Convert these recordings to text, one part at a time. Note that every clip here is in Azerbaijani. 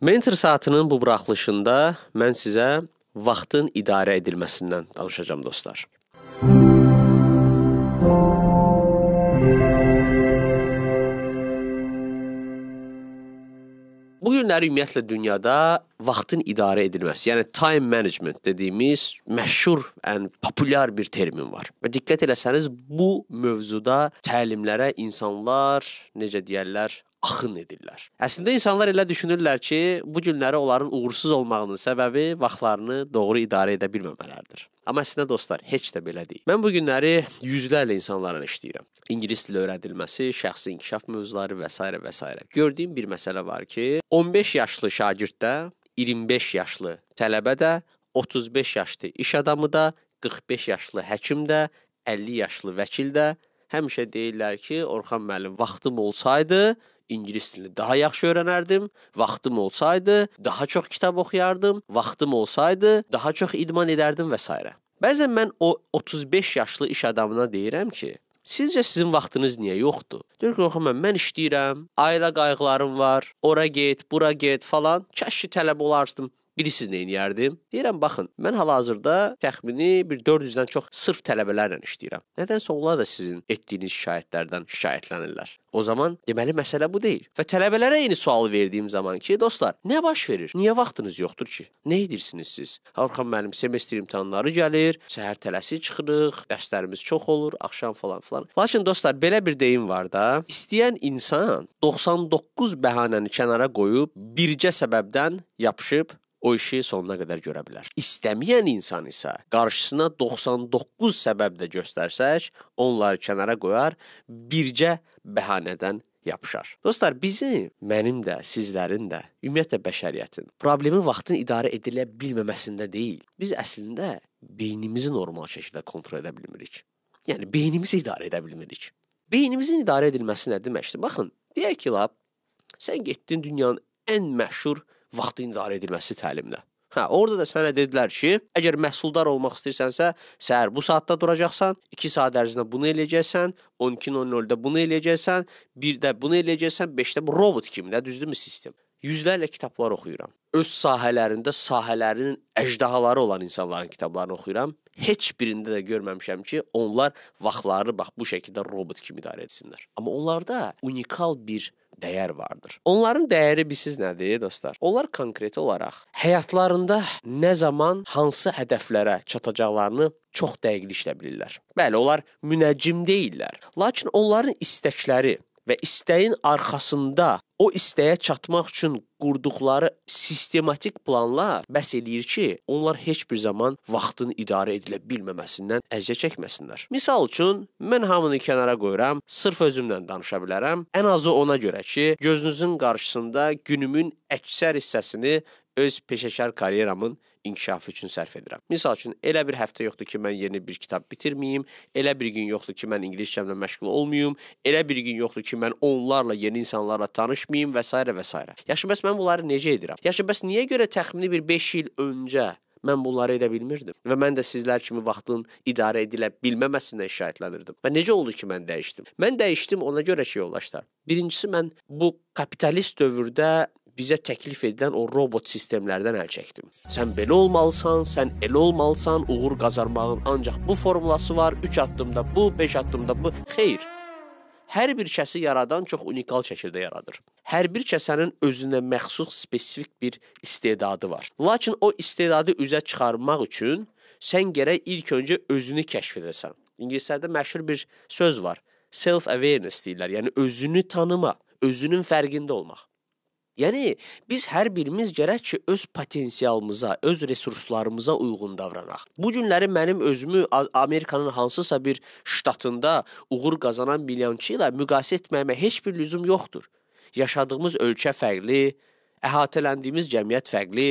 Mentor saatının bu buraxılışında mən sizə vaxtın idarə edilməsindən danışacağam dostlar. Bu günləri ümumiyyətlə dünyada vaxtın idarə edilməsi, yəni time management dediyimiz məşhur, ən populyar bir termin var. Və diqqət eləsəniz, bu mövzuda təlimlərə insanlar, necə deyirlər, axın edirlər. Əslində insanlar elə düşünürlər ki, bu günləri onların uğursuz olmağının səbəbi vaxtlarını doğru idarə edə bilməmələridir. Amma əslində dostlar, heç də belə deyil. Mən bu günləri yüzlərlə insanlarla işləyirəm. İngilis dili öyrədilməsi, şəxsi inkişaf mövzuları və s. və s. Gördüyüm bir məsələ var ki, 15 yaşlı şagirddə, 25 yaşlı tələbə də, 35 yaşlı iş adamı da, 45 yaşlı həkim də, 50 yaşlı vəkil də həmişə deyirlər ki, Orxan müəllim vaxtım olsaydı ingilis dilini daha yaxşı öyrənərdim. Vaxtım olsaydı, daha çox kitab oxuyardım. Vaxtım olsaydı, daha çox idman edərdim və s. Bəzən mən o 35 yaşlı iş adamına deyirəm ki, Sizcə sizin vaxtınız niyə yoxdur? Deyir ki, yox mən, mən işləyirəm, ailə qayğılarım var, ora get, bura get falan. Kəş ki tələbə olardım. Birisi nə edərdim? Deyirəm baxın, mən hal-hazırda təxmini bir 400-dən çox sırf tələbələrlə işləyirəm. Nədənsə onlar da sizin etdiyiniz şikayətlərdən şikayətlənirlər. O zaman deməli məsələ bu deyil. Və tələbələrə eyni sualı verdiyim zaman ki, dostlar, nə baş verir? Niyə vaxtınız yoxdur ki? Nə edirsiniz siz? Arxan müəllim semestr imtahanları gəlir, səhər tələsik çıxırıq, dərslərimiz çox olur, axşam falan filan. Lakin dostlar, belə bir deyim var da, istəyən insan 99 bəhanəni kənara qoyub bircə səbəbdən yapışıb o işi sonuna qədər görə bilər. İstəməyən insan isə qarşısına 99 səbəb də göstərsək, onları kənara qoyar, bircə bəhanədən yapışar. Dostlar, bizim, mənim də, sizlərin də, ümumiyyətlə bəşəriyyətin problemi vaxtın idarə edilə bilməməsində deyil. Biz əslində beynimizi normal şəkildə kontrol edə bilmirik. Yəni beynimizi idarə edə bilmirik. Beynimizin idarə edilməsi nə deməkdir? Baxın, deyək ki, lap sən getdin dünyanın ən məşhur vaxtı idarə edilməsi təlimdə. Hə, orada da sənə dedilər ki, əgər məhsuldar olmaq istəyirsənsə, səhər bu saatda duracaqsan, 2 saat ərzində bunu eləyəcəksən, 12:00-da bunu eləyəcəksən, 1-də bunu eləyəcəksən, 5-də bu robot kimi də hə, düzdürmü sistem? Yüzlərlə kitablar oxuyuram. Öz sahələrində sahələrinin əjdahaları olan insanların kitablarını oxuyuram. Heç birində də görməmişəm ki, onlar vaxtlarını bax bu şəkildə robot kimi idarə etsinlər. Amma onlarda unikal bir dəyər vardır. Onların dəyəri bilirsiz nədir, dostlar? Onlar konkret olaraq həyatlarında nə zaman hansı hədəflərə çatacaqlarını çox dəqiqliklə bilirlər. Bəli, onlar münəccim deyillər, lakin onların istəkləri, və istəyin arxasında o istəyə çatmaq üçün qurduqları sistematik planlar bəs eləyir ki, onlar heç bir zaman vaxtın idarə edilə bilməməsindən əziyyət çəkməsinlər. Misal üçün, mən hamını kənara qoyuram, sırf özümlə danışa bilərəm. Ən azı ona görə ki, gözünüzün qarşısında günümün əksər hissəsini öz peşəkar karyeramın inkişafı üçün sərf edirəm. Məsəl üçün elə bir həftə yoxdur ki, mən yeni bir kitab bitirməyim, elə bir gün yoxdur ki, mən ingiliscəmlə məşğul olmayım, elə bir gün yoxdur ki, mən onlarla, yeni insanlarla tanışmayım və s. və s. Yaxşı, bəs mən bunları necə edirəm? Yaxşı, bəs niyə görə təxmini bir 5 il öncə mən bunları edə bilmirdim və mən də sizlər kimi vaxtın idarə edilə bilməməsinə şahidlənirdim. Və necə oldu ki, mən dəyişdim? Mən dəyişdim ona görə ki, yoldaşlar. Birincisi mən bu kapitalist dövrdə bizə təklif edilən o robot sistemlərdən əl çəkdim. Sən belə olmalısan, sən elə olmalısan, uğur qazanmağın ancaq bu formulası var. 3 addımda bu, 5 addımda bu. Xeyr. Hər bir kəsi yaradan çox unikal şəkildə yaradır. Hər bir kəsənin özünə məxsus spesifik bir istedadı var. Lakin o istedadı üzə çıxarmaq üçün sən gərək ilk öncə özünü kəşf edəsən. İngiliscədə məşhur bir söz var. Self awareness deyirlər, yəni özünü tanıma, özünün fərqində olmaq. Yəni biz hər birimiz gərək ki öz potensialımıza, öz resurslarımıza uyğun davranaq. Bu günləri mənim özümü Amerikanın hansısa bir ştatında uğur qazanan milyonçu ilə müqayisə etməyimə heç bir lüzum yoxdur. Yaşadığımız ölkə fərqli, əhatələndiyimiz cəmiyyət fərqli,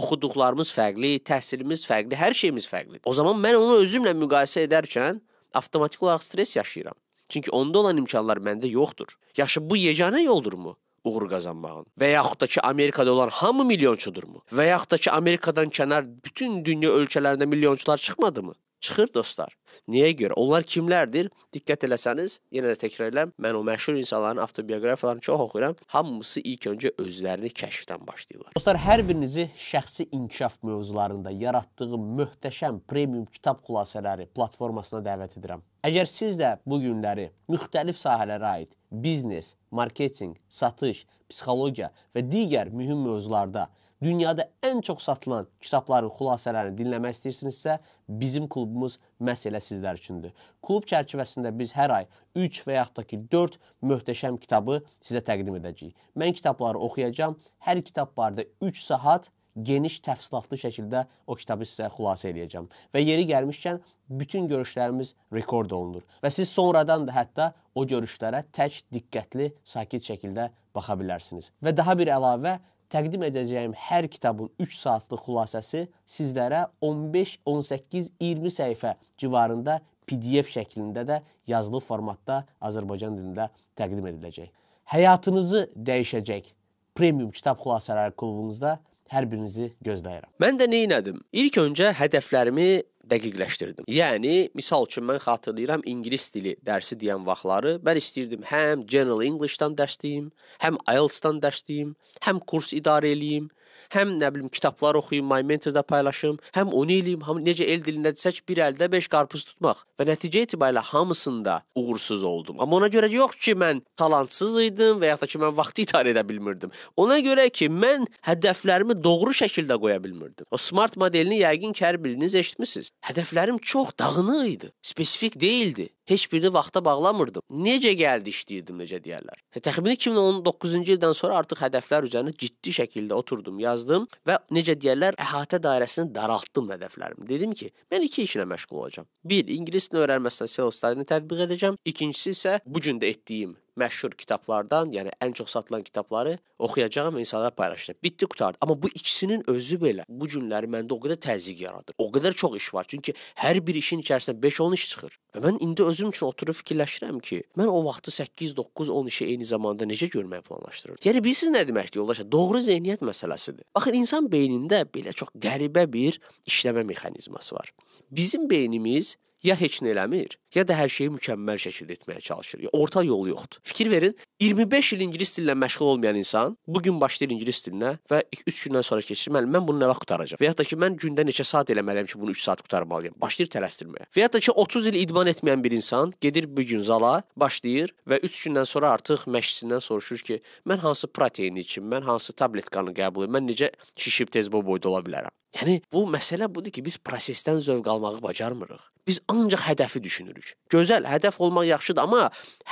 oxuduqlarımız fərqli, təhsilimiz fərqli, hər şeyimiz fərqlidir. O zaman mən onu özümlə müqayisə edərkən avtomatik olaraq stress yaşayıram. Çünki onda olan imkanlar məndə yoxdur. Yaxşı, bu yeganə yoldurmu? uğur kazanmağın. veya da ki Amerikada olan hamı milyonçudur mu? veya da ki Amerikadan kenar bütün dünya ölkələrində milyonçular çıxmadı mı? Çıxır dostlar. Niyə görə? Onlar kimlərdir? Diqqət eləsəniz, yenə də təkrar edirəm, mən o məşhur insanların avtobioqrafiyalarını çox oxuyuram. Hamısı ilk öncə özlərini kəşfdən başlayırlar. Dostlar, hər birinizi şəxsi inkişaf mövzularında yaratdığı möhtəşəm premium kitab xülasələri platformasına dəvət edirəm. Əgər siz də bu günləri müxtəlif sahələrə aid biznes, marketinq, satış, psixologiya və digər mühüm mövzularda dünyada ən çox satılan kitabların xülasələrini dinləmək istəyirsinizsə, bizim klubumuz məhz elə sizlər üçündür. Klub çərçivəsində biz hər ay 3 və yaxud da ki 4 möhtəşəm kitabı sizə təqdim edəcəyik. Mən kitabları oxuyacağam. Hər kitab barədə 3 saat geniş təfsilatlı şəkildə o kitabı sizə xülasə eləyəcəm. Və yeri gəlmişkən bütün görüşlərimiz rekord olunur və siz sonradan da hətta o görüşlərə tək diqqətli, sakit şəkildə baxa bilərsiniz. Və daha bir əlavə təqdim edəcəyim hər kitabın 3 saatlıq xülasəsi sizlərə 15, 18, 20 səhifə civarında PDF şəklində də yazılı formatda Azərbaycan dilində təqdim ediləcək. Həyatınızı dəyişəcək premium kitab xülasələri klubumuzda hər birinizi gözləyirəm. Mən də nə etdim? İlk öncə hədəflərimi dəqiqləşdirdim. Yəni, misal üçün mən xatırlayıram ingilis dili dərsi deyən vaxtları mən istəyirdim həm General English-dan dərs deyim, həm IELTS-dan dərs deyim, həm kurs idarə eləyim, həm nə bilim kitablar oxuyum, My Mentor-da paylaşım, həm onu eləyim, həm necə el dilində desək bir əldə 5 qarpız tutmaq və nəticə itibarilə hamısında uğursuz oldum. Amma ona görə yox ki, mən talantsız idim və ya da ki, mən vaxtı idarə edə bilmirdim. Ona görə ki, mən hədəflərimi doğru şəkildə qoya bilmirdim. O smart modelini yəqin ki, hər biriniz eşitmisiniz. Hədəflərim çox dağınıq idi, spesifik deyildi heç birini vaxta bağlamırdım. Necə gəldi işləyirdim, necə deyərlər. Təxminən 2019-cu ildən sonra artıq hədəflər üzərinə ciddi şəkildə oturdum, yazdım və necə deyərlər, əhatə dairəsini daraltdım hədəflərimi. Dedim ki, mən iki işlə məşğul olacağam. 1. İngilis dilini öyrənməsində self study-ni tətbiq edəcəm. İkincisi isə bu gün də etdiyim məşhur kitablardan, yəni ən çox satılan kitabları oxuyacağam, insanlara paylaşacağam. Bitdi, qurtardı. Amma bu ikisinin özü belə bu günləri məndə o qədər təzyiq yaradır. O qədər çox iş var, çünki hər bir işin içərisindən 5-10 iş çıxır. Və mən indi özüm üçün oturub fikirləşirəm ki, mən o vaxtı 8, 9, 10 işi eyni zamanda necə görməyi planlaşdırırdım? Yəni bilirsiniz nə deməkdir, yoldaşlar? Doğru zehniyyət məsələsidir. Baxın, insan beynində belə çox qəribə bir işləmə mexanizması var. Bizim beynimiz ya heç nə eləmir, ya da hər şeyi mükəmməl şəkildə etməyə çalışır. Orta yol yoxdur. Fikir verin, 25 il ingilis dillə məşğul olmayan insan bu gün başlayır ingilis dilinə və 3 gündən sonra keçir, müəllim, mən bunu nə vaxt qurtaracağam? Və ya da ki, mən gündə neçə saat eləməliyəm ki, bunu 3 saat qurtarmalıyam. Başlayır tələsdirməyə. Və ya da ki, 30 il idman etməyən bir insan gedir bu gün zala, başlayır və 3 gündən sonra artıq məşqçisindən soruşur ki, mən hansı proteini içim, mən hansı tablet qanı qəbul edirəm, mən necə şişib tez bu boyda ola bilərəm? Yəni bu məsələ budur ki, biz prosesdən zövq almağı bacarmırıq biz ancaq hədəfi düşünürük. Gözəl, hədəf olmaq yaxşıdır, amma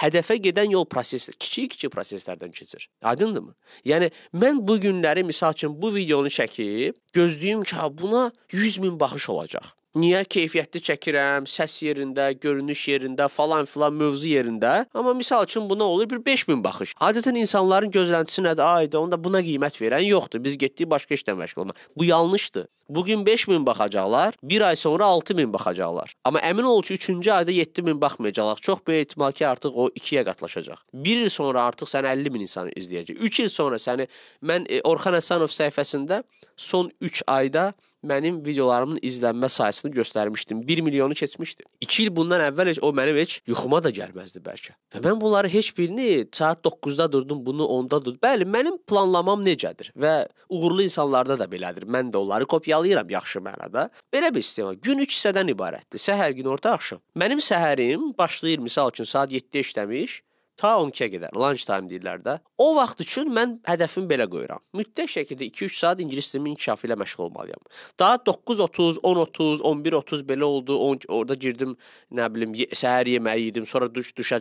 hədəfə gedən yol proses kiçik-kiçik proseslərdən keçir. Aydındırmı? Yəni mən bu günləri misal üçün bu videonu çəkib gözləyim ki, buna 100 min baxış olacaq. Niyə keyfiyyətli çəkirəm, səs yerində, görünüş yerində, falan filan mövzu yerində. Amma misal üçün buna olur bir 5000 baxış. Adətən insanların gözləntisi nədir? Ayda onda buna qiymət verən yoxdur. Biz getdik başqa işlə məşğul olmaq. Bu yanlışdır. Bu gün 5000 baxacaqlar, 1 ay sonra 6000 baxacaqlar. Amma əmin ol ki, 3-cü ayda 7000 baxmayacaqlar. Çox böyük ehtimal ki, artıq o 2-yə qatlaşacaq. 1 il sonra artıq sən 50000 insan izləyəcək. 3 il sonra səni mən e, Orxan Həsənov səhifəsində son 3 ayda mənim videolarımın izlənmə sayəsini göstərmişdim. 1 milyonu keçmişdi. 2 il bundan əvvəl heç o mənim heç yuxuma da gəlməzdi bəlkə. Və mən bunları heç birini saat 9-da durdum, bunu 10-da durdum. Bəli, mənim planlamam necədir və uğurlu insanlarda da belədir. Mən də onları kopyalayıram yaxşı mənada. Belə bir sistem. Gün 3 hissədən ibarətdir. Səhər, günorta, axşam. Mənim səhərim başlayır məsəl üçün saat 7-də işləmiş ta 12-yə qədər lunch time deyirlər də. O vaxt üçün mən hədəfimi belə qoyuram. Mütləq şəkildə 2-3 saat ingilis dilimin inkişafı ilə məşğul olmalıyam. Daha 9:30, 10:30, 11:30 belə oldu. 10 orada girdim, nə bilim, səhər yeməyi yedim, sonra duş duşa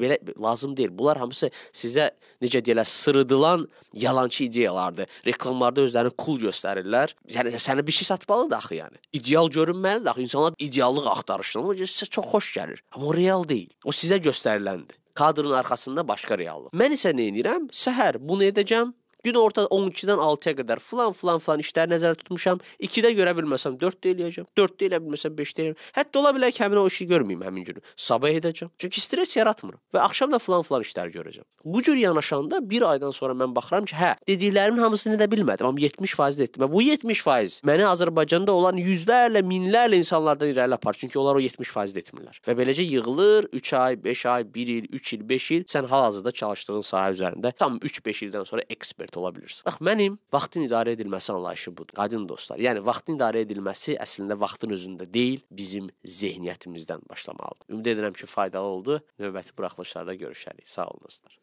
belə lazım deyil. Bunlar hamısı sizə necə deyirlər, sırıdılan yalançı ideyalardır. Reklamlarda özlərini cool göstərirlər. Yəni sənə bir şey satmalıdır axı yəni. İdeal görünməlidir axı. İnsanlar ideallıq axtarışlar. O sizə çox xoş gəlir. Amma o real deyil. O sizə göstəriləndir. Kadrın arxasında başqa reallıq. Mən isə nə edirəm? Səhər bunu edəcəm, Gün orta 12-dən 6-ya qədər falan falan falan işləri nəzərdə tutmuşam. 2-də görə bilməsəm 4-də eləyəcəm. 4-də elə bilməsəm 5-də eləyəcəm. Hətta ola bilər ki, həmin o işi görməyim həmin günü. Sabah edəcəm. Çünki stress yaratmıram və axşam da falan falan işləri görəcəm. Bu cür yanaşanda 1 aydan sonra mən baxıram ki, hə, dediklərimin hamısını da bilmədim, amma 70% etdim. Və bu 70% məni Azərbaycanda olan yüzlərlə, minlərlə insanlardan irəli apar. Çünki onlar o 70% etmirlər. Və beləcə yığılır 3 ay, 5 ay, 1 il, 3 il, 5 il sən hal-hazırda çalışdığın sahə üzərində tam 3-5 ildən sonra ekspert şahid ola bilirsən. Bax mənim vaxtın idarə edilməsi anlayışı budur. Qadın dostlar, yəni vaxtın idarə edilməsi əslində vaxtın özündə deyil, bizim zehniyyətimizdən başlamalıdır. Ümid edirəm ki, faydalı oldu. Növbəti buraxılışlarda görüşərik. Sağ olun dostlar.